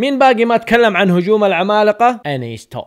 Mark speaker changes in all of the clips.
Speaker 1: مين باقي ما تكلم عن هجوم العمالقة؟ انيستو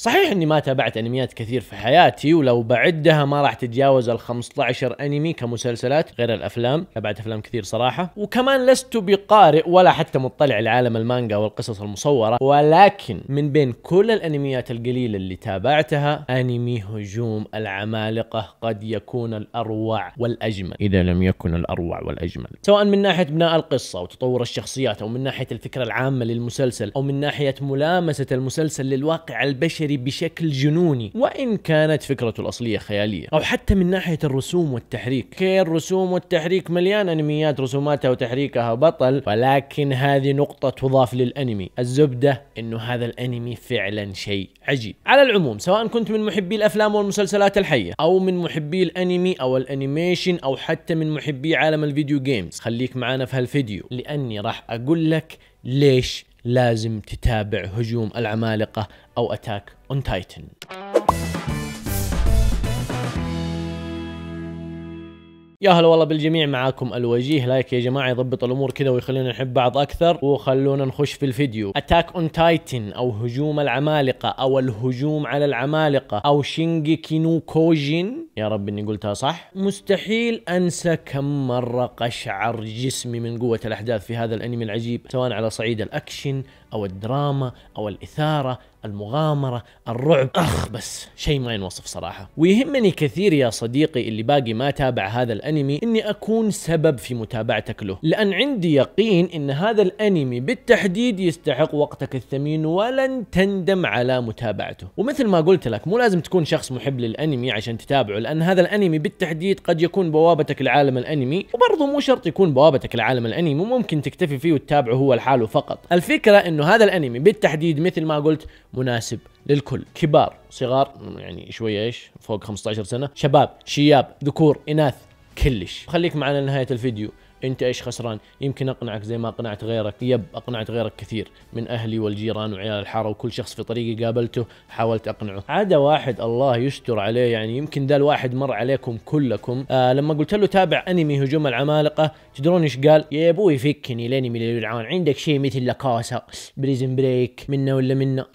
Speaker 1: صحيح اني ما تابعت انميات كثير في حياتي ولو بعدها ما راح تتجاوز ال 15 انمي كمسلسلات غير الافلام، تابعت افلام كثير صراحه، وكمان لست بقارئ ولا حتى مطلع لعالم المانجا والقصص المصوره، ولكن من بين كل الانميات القليله اللي تابعتها انمي هجوم العمالقه قد يكون الاروع والاجمل، اذا لم يكن الاروع والاجمل، سواء من ناحيه بناء القصه وتطور الشخصيات او من ناحيه الفكره العامه للمسلسل او من ناحيه ملامسه المسلسل للواقع البشري البشري بشكل جنوني وإن كانت فكرته الأصلية خيالية أو حتى من ناحية الرسوم والتحريك كي الرسوم والتحريك مليان أنميات رسوماتها وتحريكها بطل ولكن هذه نقطة تضاف للأنمي الزبدة أنه هذا الأنمي فعلا شيء عجيب على العموم سواء كنت من محبي الأفلام والمسلسلات الحية أو من محبي الأنمي أو الأنيميشن أو حتى من محبي عالم الفيديو جيمز خليك معنا في هالفيديو لأني راح أقول لك ليش لازم تتابع هجوم العمالقة أو أتاك und Titan. يا هلا والله بالجميع معاكم الوجيه لايك يا جماعه يضبط الامور كذا ويخلينا نحب بعض اكثر وخلونا نخش في الفيديو اتاك اون تايتن او هجوم العمالقه او الهجوم على العمالقه او شينجي كينو كوجين يا رب اني قلتها صح مستحيل انسى كم مره قشعر جسمي من قوه الاحداث في هذا الانمي العجيب سواء على صعيد الاكشن او الدراما او الاثاره المغامره الرعب اخ بس شيء ما ينوصف صراحه ويهمني كثير يا صديقي اللي باقي ما تابع هذا الانمي اني اكون سبب في متابعتك له لان عندي يقين ان هذا الانمي بالتحديد يستحق وقتك الثمين ولن تندم على متابعته ومثل ما قلت لك مو لازم تكون شخص محب للانمي عشان تتابعه لان هذا الانمي بالتحديد قد يكون بوابتك لعالم الانمي وبرضه مو شرط يكون بوابتك لعالم الانمي ممكن تكتفي فيه وتتابعه هو لحاله فقط الفكره ان انه هذا الانمي بالتحديد مثل ما قلت مناسب للكل كبار صغار يعني شويه ايش فوق 15 سنه شباب شياب ذكور اناث كلش خليك معنا لنهايه الفيديو انت ايش خسران يمكن اقنعك زي ما اقنعت غيرك يب اقنعت غيرك كثير من اهلي والجيران وعيال الحاره وكل شخص في طريقي قابلته حاولت اقنعه عدا واحد الله يستر عليه يعني يمكن ذا الواحد مر عليكم كلكم آه لما قلت له تابع انمي هجوم العمالقه تدرون ايش قال يا ابوي فكني الانمي اللي يلعون عندك شيء مثل لاكاسا بريزن بريك منا ولا منا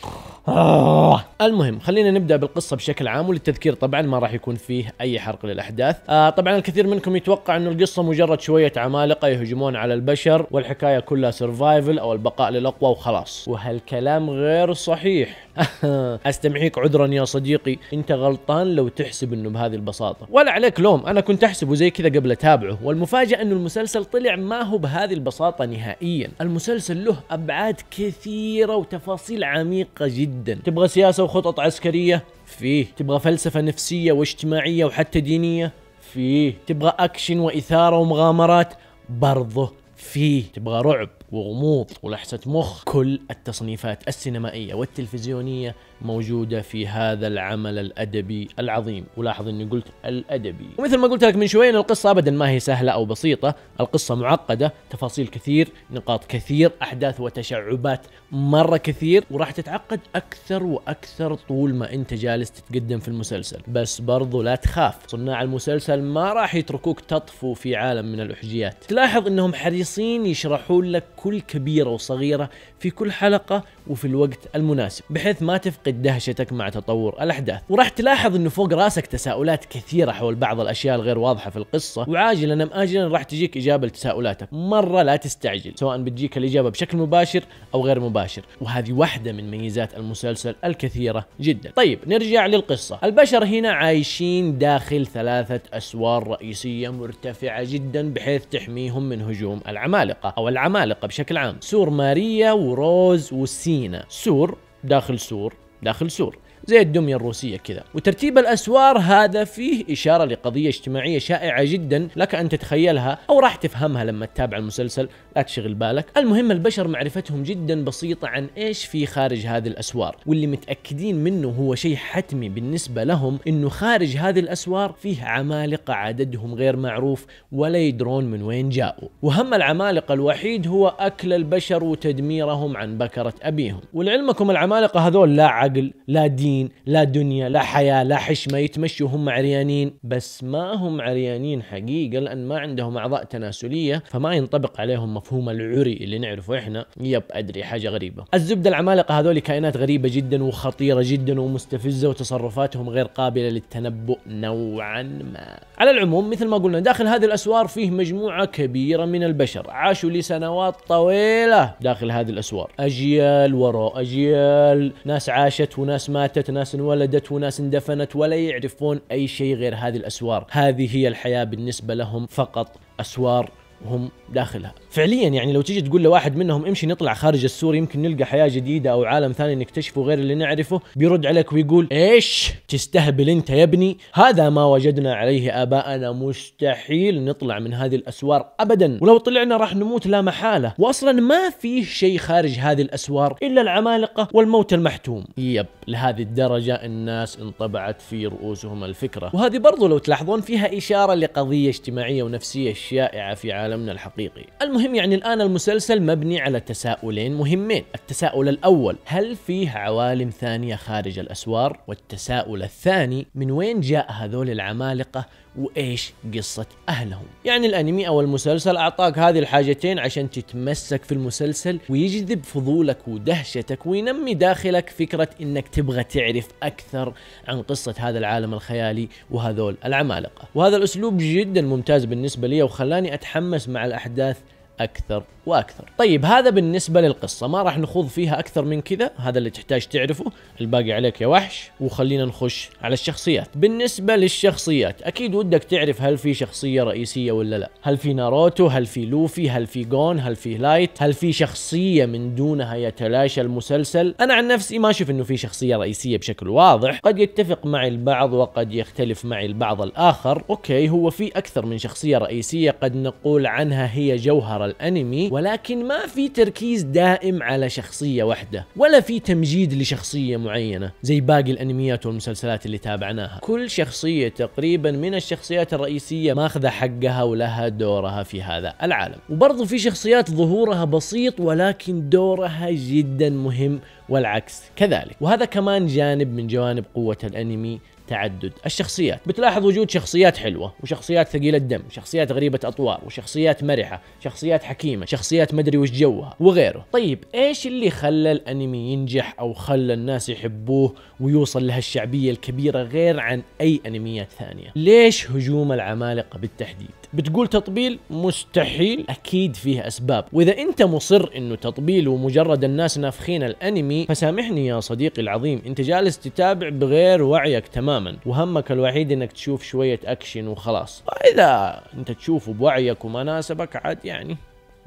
Speaker 1: آه. المهم خلينا نبدا بالقصه بشكل عام وللتذكير طبعا ما راح يكون فيه اي حرق للاحداث آه طبعا الكثير منكم يتوقع انه القصه مجرد شويه العمالقه يهجمون على البشر والحكايه كلها سرفايفل او البقاء للاقوى وخلاص وهالكلام غير صحيح استمحيك عذرا يا صديقي انت غلطان لو تحسب انه بهذه البساطه ولا عليك لوم انا كنت احسبه زي كذا قبل اتابعه والمفاجاه انه المسلسل طلع ما هو بهذه البساطه نهائيا المسلسل له ابعاد كثيره وتفاصيل عميقه جدا تبغى سياسه وخطط عسكريه فيه تبغى فلسفه نفسيه واجتماعيه وحتى دينيه فيه تبغى اكشن واثاره ومغامرات برضه فيه تبغى رعب وغموض ولحسة مخ كل التصنيفات السينمائية والتلفزيونية موجودة في هذا العمل الأدبي العظيم ولاحظ أني قلت الأدبي ومثل ما قلت لك من شوية أن القصة أبدا ما هي سهلة أو بسيطة القصة معقدة تفاصيل كثير نقاط كثير أحداث وتشعبات مرة كثير وراح تتعقد أكثر وأكثر طول ما أنت جالس تتقدم في المسلسل بس برضو لا تخاف صناع المسلسل ما راح يتركوك تطفو في عالم من الأحجيات تلاحظ أنهم حريصين يشرحون لك كل كبيرة وصغيرة في كل حلقة وفي الوقت المناسب بحيث ما تفقد دهشتك مع تطور الأحداث وراح تلاحظ أنه فوق راسك تساؤلات كثيرة حول بعض الأشياء الغير واضحة في القصة وعاجلا أم آجلا راح تجيك إجابة لتساؤلاتك مرة لا تستعجل سواء بتجيك الإجابة بشكل مباشر أو غير مباشر وهذه واحدة من ميزات المسلسل الكثيرة جدا طيب نرجع للقصة البشر هنا عايشين داخل ثلاثة أسوار رئيسية مرتفعة جدا بحيث تحميهم من هجوم العمالقة أو العمالقة بشكل عام سور ماريا وروز وسينا سور داخل سور داخل سور زي الدمية الروسية كذا وترتيب الأسوار هذا فيه إشارة لقضية اجتماعية شائعة جدا لك أن تتخيلها أو راح تفهمها لما تتابع المسلسل لا تشغل بالك المهم البشر معرفتهم جدا بسيطة عن إيش في خارج هذه الأسوار واللي متأكدين منه هو شيء حتمي بالنسبة لهم أنه خارج هذه الأسوار فيه عمالقة عددهم غير معروف ولا يدرون من وين جاءوا وهم العمالقة الوحيد هو أكل البشر وتدميرهم عن بكرة أبيهم ولعلمكم العمالقة هذول لا عقل لا دين دين لا دنيا لا حياة لا حشمة يتمشوا هم عريانين بس ما هم عريانين حقيقة لأن ما عندهم أعضاء تناسلية فما ينطبق عليهم مفهوم العري اللي نعرفه إحنا يب أدري حاجة غريبة الزبدة العمالقة هذول كائنات غريبة جدا وخطيرة جدا ومستفزة وتصرفاتهم غير قابلة للتنبؤ نوعا ما على العموم مثل ما قلنا داخل هذه الأسوار فيه مجموعة كبيرة من البشر عاشوا لسنوات طويلة داخل هذه الأسوار أجيال وراء أجيال ناس عاشت وناس ماتت ماتت ناس انولدت وناس اندفنت ولا يعرفون أي شيء غير هذه الأسوار هذه هي الحياة بالنسبة لهم فقط أسوار وهم داخلها فعليا يعني لو تيجي تقول لواحد منهم امشي نطلع خارج السور يمكن نلقى حياه جديده او عالم ثاني نكتشفه غير اللي نعرفه بيرد عليك ويقول ايش تستهبل انت يا ابني هذا ما وجدنا عليه اباءنا مستحيل نطلع من هذه الاسوار ابدا ولو طلعنا راح نموت لا محاله واصلا ما فيه شيء خارج هذه الاسوار الا العمالقه والموت المحتوم يب لهذه الدرجه الناس انطبعت في رؤوسهم الفكره وهذه برضو لو تلاحظون فيها اشاره لقضيه اجتماعيه ونفسيه شائعه في عالم عالمنا الحقيقي المهم يعني الآن المسلسل مبني على تساؤلين مهمين التساؤل الأول هل فيه عوالم ثانية خارج الأسوار والتساؤل الثاني من وين جاء هذول العمالقة وايش قصه اهلهم يعني الانمي او المسلسل اعطاك هذه الحاجتين عشان تتمسك في المسلسل ويجذب فضولك ودهشتك وينمي داخلك فكره انك تبغى تعرف اكثر عن قصه هذا العالم الخيالي وهذول العمالقه وهذا الاسلوب جدا ممتاز بالنسبه لي وخلاني اتحمس مع الاحداث اكثر واكثر طيب هذا بالنسبه للقصه ما راح نخوض فيها اكثر من كذا هذا اللي تحتاج تعرفه الباقي عليك يا وحش وخلينا نخش على الشخصيات بالنسبه للشخصيات اكيد ودك تعرف هل في شخصيه رئيسيه ولا لا هل في ناروتو هل في لوفي هل في جون هل في لايت هل في شخصيه من دونها يتلاشى المسلسل انا عن نفسي ما اشوف انه في شخصيه رئيسيه بشكل واضح قد يتفق معي البعض وقد يختلف معي البعض الاخر اوكي هو في اكثر من شخصيه رئيسيه قد نقول عنها هي جوهر الانمي ولكن ما في تركيز دائم على شخصية واحدة ولا في تمجيد لشخصية معينة زي باقي الأنميات والمسلسلات اللي تابعناها كل شخصية تقريبا من الشخصيات الرئيسية ماخذة حقها ولها دورها في هذا العالم وبرضو في شخصيات ظهورها بسيط ولكن دورها جدا مهم والعكس كذلك وهذا كمان جانب من جوانب قوة الأنمي تعدد الشخصيات بتلاحظ وجود شخصيات حلوة وشخصيات ثقيلة الدم شخصيات غريبة أطوار وشخصيات مرحة شخصيات حكيمة شخصيات مدري وش جوها وغيره طيب إيش اللي خلى الأنمي ينجح أو خلى الناس يحبوه ويوصل لها الشعبيه الكبيرة غير عن أي أنميات ثانية ليش هجوم العمالقة بالتحديد بتقول تطبيل مستحيل أكيد فيه أسباب وإذا أنت مصر أنه تطبيل ومجرد الناس نافخين الأنمي فسامحني يا صديقي العظيم أنت جالس تتابع بغير وعيك تمام تماما وهمك الوحيد انك تشوف شويه اكشن وخلاص واذا انت تشوفه بوعيك وما ناسبك عاد يعني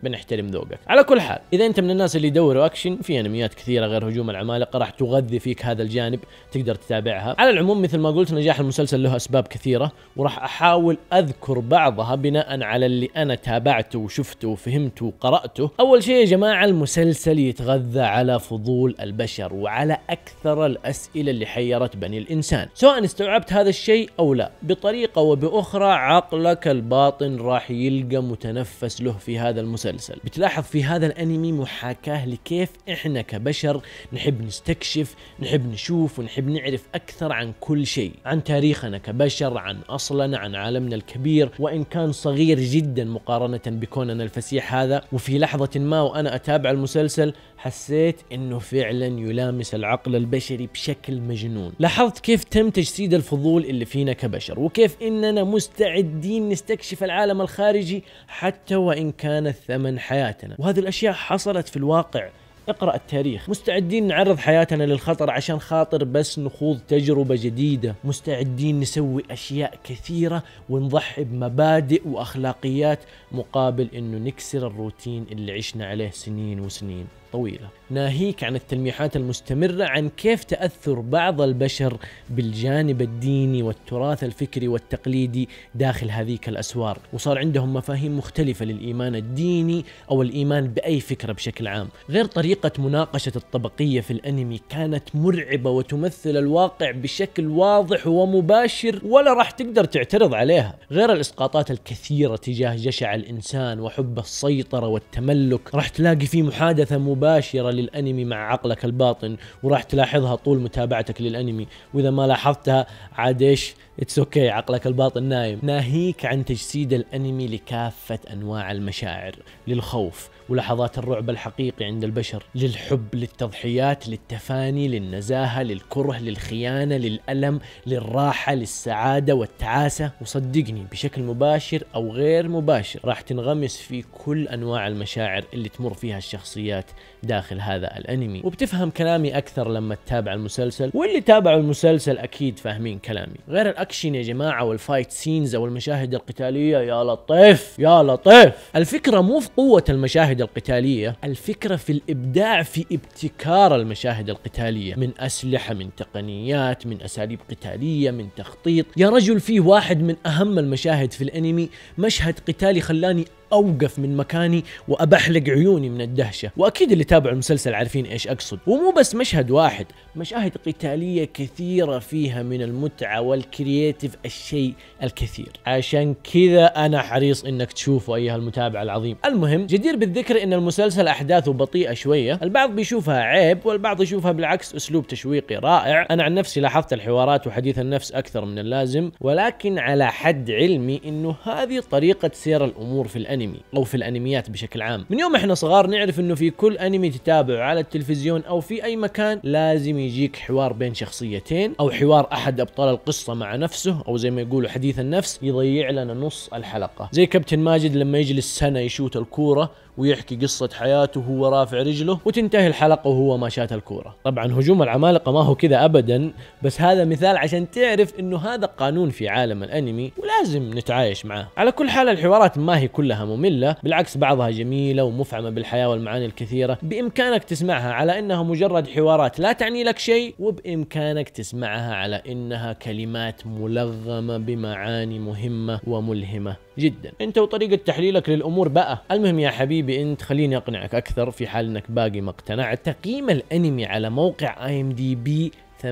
Speaker 1: بنحترم ذوقك على كل حال اذا انت من الناس اللي يدوروا اكشن في انميات كثيره غير هجوم العمالقه راح تغذي فيك هذا الجانب تقدر تتابعها على العموم مثل ما قلت نجاح المسلسل له اسباب كثيره وراح احاول اذكر بعضها بناء على اللي انا تابعته وشفته وفهمته وقراته اول شيء يا جماعه المسلسل يتغذى على فضول البشر وعلى اكثر الاسئله اللي حيرت بني الانسان سواء استوعبت هذا الشيء او لا بطريقه وباخرى عقلك الباطن راح يلقى متنفس له في هذا المسلسل المسلسل بتلاحظ في هذا الانمي محاكاه لكيف احنا كبشر نحب نستكشف نحب نشوف ونحب نعرف اكثر عن كل شيء عن تاريخنا كبشر عن اصلنا عن عالمنا الكبير وان كان صغير جدا مقارنه بكوننا الفسيح هذا وفي لحظه ما وانا اتابع المسلسل حسيت انه فعلا يلامس العقل البشري بشكل مجنون لاحظت كيف تم تجسيد الفضول اللي فينا كبشر وكيف اننا مستعدين نستكشف العالم الخارجي حتى وان كان الثمن الأمن حياتنا وهذه الأشياء حصلت في الواقع اقرأ التاريخ مستعدين نعرض حياتنا للخطر عشان خاطر بس نخوض تجربة جديدة مستعدين نسوي أشياء كثيرة ونضحي بمبادئ وأخلاقيات مقابل أنه نكسر الروتين اللي عشنا عليه سنين وسنين طويلة ناهيك عن التلميحات المستمرة عن كيف تأثر بعض البشر بالجانب الديني والتراث الفكري والتقليدي داخل هذيك الأسوار وصار عندهم مفاهيم مختلفة للإيمان الديني أو الإيمان بأي فكرة بشكل عام غير طريقة مناقشة الطبقية في الأنمي كانت مرعبة وتمثل الواقع بشكل واضح ومباشر ولا راح تقدر تعترض عليها غير الإسقاطات الكثيرة تجاه جشع الإنسان وحب السيطرة والتملك راح تلاقي في محادثة مباشره للانمي مع عقلك الباطن وراح تلاحظها طول متابعتك للانمي واذا ما لاحظتها عاد ايش اتس اوكي okay, عقلك الباطن نايم ناهيك عن تجسيد الانمي لكافه انواع المشاعر للخوف ولحظات الرعب الحقيقي عند البشر للحب للتضحيات للتفاني للنزاهه للكره للخيانه للالم للراحه للسعاده والتعاسه وصدقني بشكل مباشر او غير مباشر راح تنغمس في كل انواع المشاعر اللي تمر فيها الشخصيات داخل هذا الانمي وبتفهم كلامي اكثر لما تتابع المسلسل واللي تابعوا المسلسل اكيد فاهمين كلامي غير الاكشن يا جماعه والفايت سينز او المشاهد القتاليه يا لطيف يا لطيف الفكره مو في قوه المشاهد القتاليه الفكره في الابداع في ابتكار المشاهد القتاليه من اسلحه من تقنيات من اساليب قتاليه من تخطيط يا رجل فيه واحد من اهم المشاهد في الانمي مشهد قتالي خلاني اوقف من مكاني وابحلق عيوني من الدهشه واكيد اللي تابعوا المسلسل عارفين ايش اقصد ومو بس مشهد واحد مشاهد قتاليه كثيره فيها من المتعه والكرييتيف الشيء الكثير عشان كذا انا حريص انك تشوفه ايها المتابع العظيم المهم جدير بالذكر ان المسلسل احداثه بطيئه شويه البعض بيشوفها عيب والبعض يشوفها بالعكس اسلوب تشويقي رائع انا عن نفسي لاحظت الحوارات وحديث النفس اكثر من اللازم ولكن على حد علمي انه هذه طريقه سير الامور في الأنمي الانمي او في الانميات بشكل عام من يوم احنا صغار نعرف انه في كل انمي تتابعه على التلفزيون او في اي مكان لازم يجيك حوار بين شخصيتين او حوار احد ابطال القصه مع نفسه او زي ما يقولوا حديث النفس يضيع لنا نص الحلقه زي كابتن ماجد لما يجلس سنه يشوت الكوره ويحكي قصة حياته وهو رافع رجله وتنتهي الحلقة وهو ما شات الكورة طبعا هجوم العمالقة ما هو كذا أبدا بس هذا مثال عشان تعرف أنه هذا قانون في عالم الأنمي ولازم نتعايش معاه على كل حال الحوارات ما هي كلها مملة بالعكس بعضها جميلة ومفعمة بالحياة والمعاني الكثيرة بإمكانك تسمعها على إنها مجرد حوارات لا تعني لك شيء وبإمكانك تسمعها على إنها كلمات ملغمة بمعاني مهمة وملهمة جدا انت وطريقة تحليلك للأمور بقى المهم يا حبيبي انت خليني أقنعك أكثر في حال أنك باقي ما اقتنعت تقييم الأنمي على موقع اي ام دي بي 8.8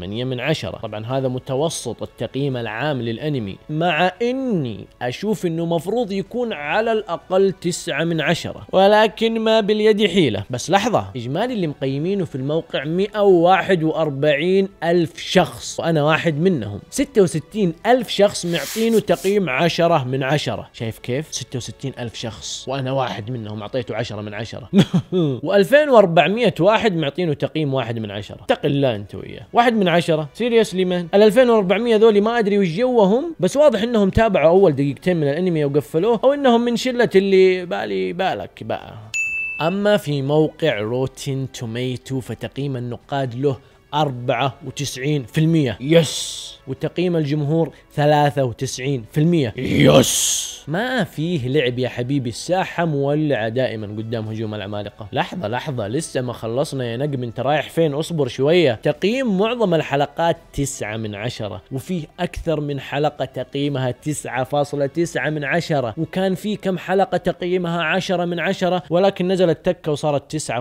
Speaker 1: من عشرة طبعا هذا متوسط التقييم العام للأنمي مع أني أشوف أنه مفروض يكون على الأقل 9 من عشرة ولكن ما باليد حيلة بس لحظة إجمالي اللي مقيمينه في الموقع 141 ألف شخص وأنا واحد منهم 66 ألف شخص معطينه تقييم 10 من عشرة شايف كيف 66 ألف شخص وأنا واحد منهم أعطيته 10 من عشرة و2400 واحد معطينه تقييم 1 من عشرة تقل لا انت وياه واحد من عشرة سيريسلي مان ال 2400 ذولي ما ادري وش جوهم بس واضح انهم تابعوا اول دقيقتين من الانمي وقفلوه او انهم من شله اللي بالي بالك بقى اما في موقع روتين توميتو فتقييم النقاد له 94% يس وتقييم الجمهور 93% يس ما فيه لعب يا حبيبي الساحة مولعة دائما قدام هجوم العمالقة لحظة لحظة لسه ما خلصنا يا نجم انت رايح فين اصبر شوية تقييم معظم الحلقات 9 من 10 وفيه أكثر من حلقة تقييمها 9.9 من 10 وكان في كم حلقة تقييمها 10 من 10 ولكن نزلت تكة وصارت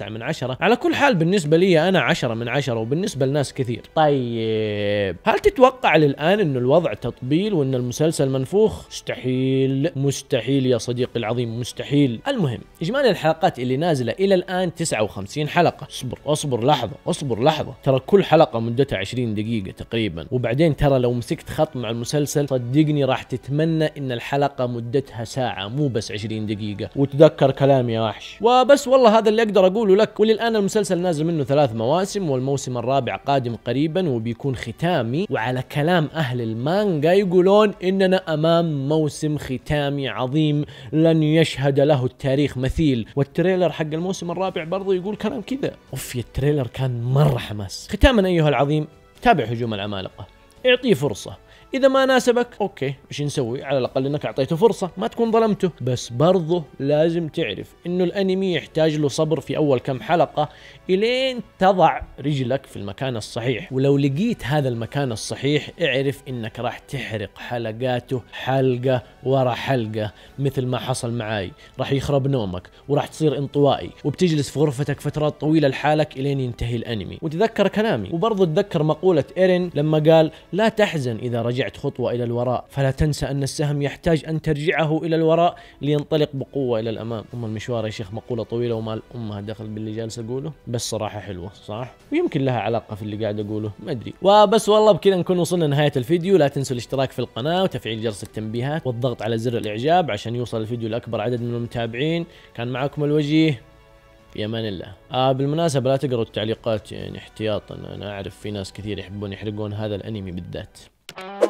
Speaker 1: 9.9 من 10 على كل حال بالنسبة لي أنا 10 من 10 عشرة وبالنسبة لناس كثير طيب هل تتوقع للآن أن الوضع تطبيل وأن المسلسل منفوخ مستحيل مستحيل يا صديقي العظيم مستحيل المهم إجمالي الحلقات اللي نازلة إلى الآن 59 حلقة اصبر اصبر لحظة اصبر لحظة ترى كل حلقة مدتها 20 دقيقة تقريبا وبعدين ترى لو مسكت خط مع المسلسل صدقني راح تتمنى ان الحلقة مدتها ساعة مو بس 20 دقيقة وتذكر كلامي يا وحش وبس والله هذا اللي اقدر اقوله لك وللان المسلسل نازل منه ثلاث مواسم والموسم الموسم الرابع قادم قريبا وبيكون ختامي وعلى كلام أهل المانجا يقولون إننا أمام موسم ختامي عظيم لن يشهد له التاريخ مثيل والتريلر حق الموسم الرابع برضه يقول كلام كذا أوف يا التريلر كان مرة حماس ختاما أيها العظيم تابع هجوم العمالقة اعطيه فرصة اذا ما ناسبك اوكي ايش نسوي على الاقل انك اعطيته فرصه ما تكون ظلمته بس برضه لازم تعرف انه الانمي يحتاج له صبر في اول كم حلقه الين تضع رجلك في المكان الصحيح ولو لقيت هذا المكان الصحيح اعرف انك راح تحرق حلقاته حلقه ورا حلقه مثل ما حصل معاي راح يخرب نومك وراح تصير انطوائي وبتجلس في غرفتك فترات طويله لحالك الين ينتهي الانمي وتذكر كلامي وبرضه تذكر مقوله ايرين لما قال لا تحزن اذا رجعت رجعت خطوة إلى الوراء فلا تنسى أن السهم يحتاج أن ترجعه إلى الوراء لينطلق بقوة إلى الأمام أم المشوار يا شيخ مقولة طويلة وما أمها دخل باللي جالس أقوله بس صراحة حلوة صح ويمكن لها علاقة في اللي قاعد أقوله ما أدري وبس والله بكذا نكون وصلنا لنهاية الفيديو لا تنسوا الاشتراك في القناة وتفعيل جرس التنبيهات والضغط على زر الإعجاب عشان يوصل الفيديو لأكبر عدد من المتابعين كان معكم الوجيه في امان الله آه بالمناسبه لا تقروا التعليقات يعني احتياطا انا اعرف في ناس كثير يحبون يحرقون هذا الانمي بالذات